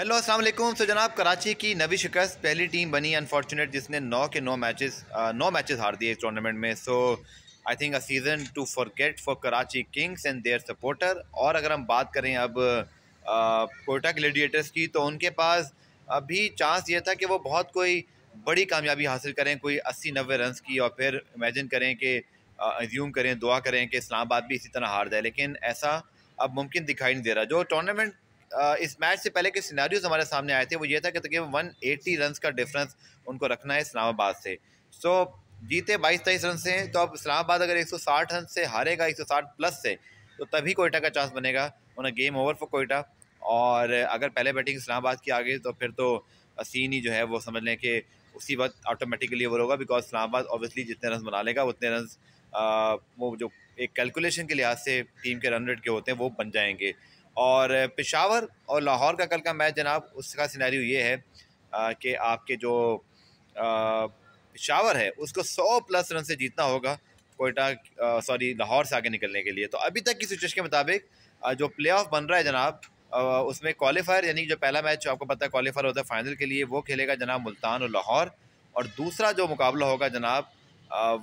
hello असल सो जनाब कराची की नवी शिकस्त पहली टीम बनी अनफॉर्चुनेट जिसने नौ के नौ मैचेस uh, नौ मैचेस हार दिए इस टूर्नामेंट में so I think a season to forget for Karachi Kings and their supporter और अगर हम बात करें अब कोटा uh, ग्लेडिएटर्स की तो उनके पास अभी चांस ये था कि वो बहुत कोई बड़ी कामयाबी हासिल करें कोई अस्सी नब्बे रन की और फिर इमेजिन करें कि एज्यूम uh, करें दुआ करें कि इस्लामाबाद भी इसी तरह हार जाए लेकिन ऐसा अब मुमकिन दिखाई नहीं दे रहा जो टूर्नामेंट इस मैच से पहले के सिनारियोज हमारे सामने आए थे वो ये था कि तकरीबन वन एटी रन का डिफरेंस उनको रखना है इस्लामाबाद से सो जीते बाईस तेईस रन से तो अब इस्लामाबाद अगर एक सौ साठ रन से हारेगा एक सौ साठ प्लस से तो तभी कोयटा का चांस बनेगा उन्हें गेम ओवर फॉर कोयटा और अगर पहले बैटिंग इस्लामाबाद की आ गई तो फिर तो सीन ही जो है वो समझ लें कि उसी वक्त ऑटोमेटिकली ओवर होगा बिकॉज इस्लामाबाद ऑब्वियसली जितने रन बना लेगा उतने रन वो जो एक कैलकुलेशन के लिहाज से टीम के रन रेट के होते हैं वो बन जाएंगे और पेशावर और लाहौर का कल का मैच जनाब उसका सिनेरियो ये है कि आपके जो पेशावर है उसको सौ प्लस रन से जीतना होगा कोयटा सॉरी लाहौर से आगे निकलने के लिए तो अभी तक की सिचुएशन के मुताबिक जो प्ले ऑफ बन रहा है जनाब उसमें क्वालिफायर यानी जो पहला मैच आपको पता है क्वालिफायर होता है फाइनल के लिए वो खेलेगा जनाब मुल्तान और लाहौर और दूसरा जो मुकाबला होगा जनाब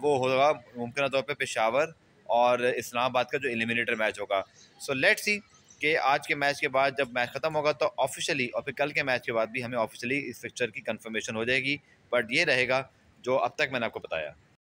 वो होगा मुमकिन तौर पर पेशावर और इस्लामाबाद का जो एलिमिनेटर मैच होगा सो लेट्स सी कि आज के मैच के बाद जब मैच ख़त्म होगा तो ऑफिशियली और फिर कल के मैच के बाद भी हमें ऑफिशियली इस फिक्चर की कन्फर्मेशन हो जाएगी बट ये रहेगा जो अब तक मैंने आपको बताया